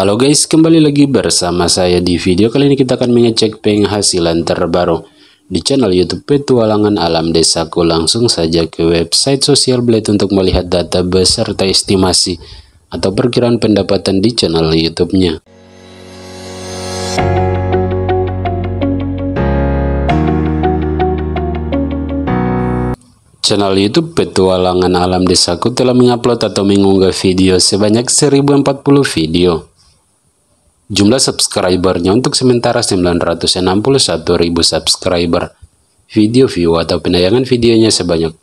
Halo guys, kembali lagi bersama saya di video kali ini kita akan mengecek penghasilan terbaru di channel YouTube Petualangan Alam Desaku. Langsung saja ke website Sosial Blade untuk melihat data beserta estimasi atau perkiraan pendapatan di channel YouTube-nya. channel YouTube Petualangan Alam Desaku telah mengupload atau mengunggah video sebanyak 1040 video. Jumlah subscribernya untuk sementara 961.000 subscriber. Video view atau penayangan videonya sebanyak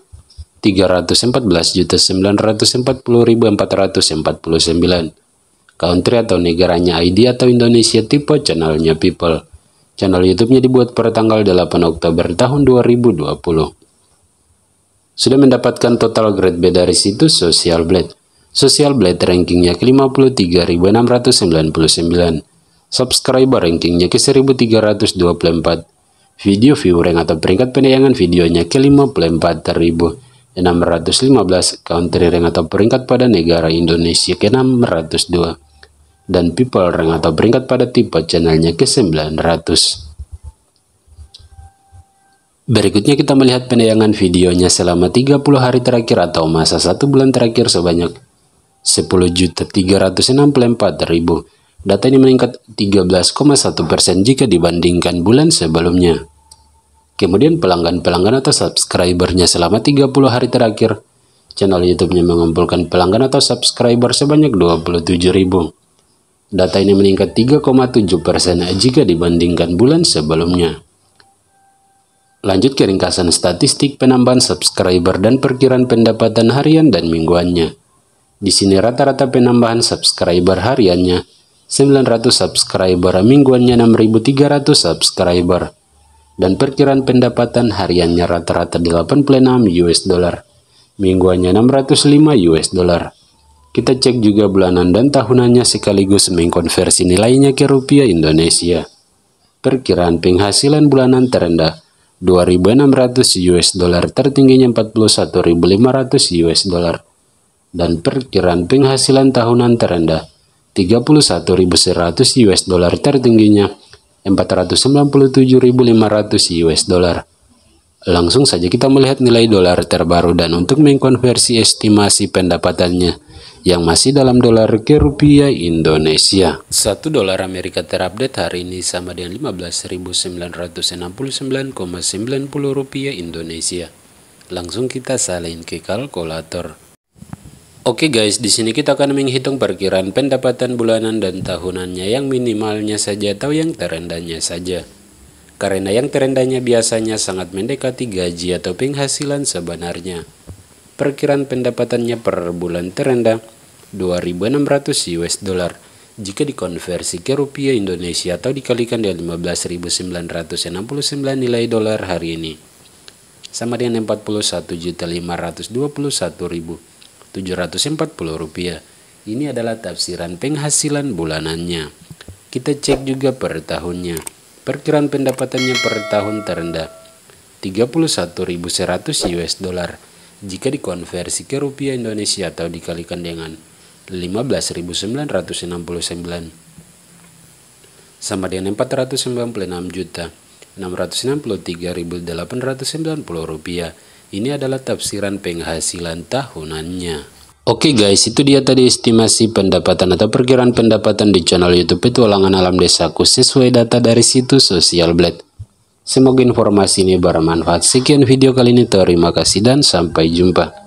314.940.449. Country atau negaranya ID atau Indonesia tipe channelnya People. Channel YouTube-nya dibuat pada tanggal 8 Oktober tahun 2020. Sudah mendapatkan total grade B dari situs Social Blade. Social Blade rankingnya ke 53.699, subscriber rankingnya ke 1.324, video view rank atau peringkat penayangan videonya ke 54.615, country rank atau peringkat pada negara Indonesia ke 602, dan people rank atau peringkat pada tipe channelnya ke 900. Berikutnya kita melihat penayangan videonya selama 30 hari terakhir atau masa 1 bulan terakhir sebanyak 10.364.000. Data ini meningkat 13,1 persen jika dibandingkan bulan sebelumnya. Kemudian pelanggan-pelanggan atau subscribernya selama 30 hari terakhir. Channel YouTube-nya mengumpulkan pelanggan atau subscriber sebanyak 27.000. Data ini meningkat 3,7 persen jika dibandingkan bulan sebelumnya. Lanjut ke ringkasan statistik penambahan subscriber dan perkiraan pendapatan harian dan mingguannya. Di sini rata-rata penambahan subscriber hariannya 900 subscriber, mingguannya 6300 subscriber. Dan perkiraan pendapatan hariannya rata-rata 8,6 US dollar, mingguannya 605 US dollar. Kita cek juga bulanan dan tahunannya sekaligus mengkonversi nilainya ke rupiah Indonesia. Perkiraan penghasilan bulanan terendah 2.600 US dollar, tertingginya 41.500 US dollar dan perkiraan penghasilan tahunan terendah 31.100 US dollar tertingginya 497.500 US dollar. Langsung saja kita melihat nilai dolar terbaru dan untuk mengkonversi estimasi pendapatannya yang masih dalam dolar ke rupiah Indonesia. 1 dolar Amerika terupdate hari ini sama dengan 15.969,90 rupiah Indonesia. Langsung kita salin ke kalkulator. Oke okay guys, di sini kita akan menghitung perkiraan pendapatan bulanan dan tahunannya yang minimalnya saja atau yang terendahnya saja. Karena yang terendahnya biasanya sangat mendekati gaji atau penghasilan sebenarnya. Perkiraan pendapatannya per bulan terendah 2.600 US dollar. Jika dikonversi ke rupiah Indonesia atau dikalikan dengan 15.969 nilai dolar hari ini. Sama dengan 41.521.000 rupiah. Ini adalah tafsiran penghasilan bulanannya. Kita cek juga per tahunnya. Perkiraan pendapatannya per tahun terendah 31.100 US dollar jika dikonversi ke rupiah Indonesia atau dikalikan dengan 15.969 sama dengan 496 juta 663.890 rupiah ini adalah tafsiran penghasilan tahunannya. Oke okay guys, itu dia tadi estimasi pendapatan atau perkiraan pendapatan di channel YouTube Petualangan Alam Desaku sesuai data dari situs Social Blade. Semoga informasi ini bermanfaat. Sekian video kali ini, terima kasih dan sampai jumpa.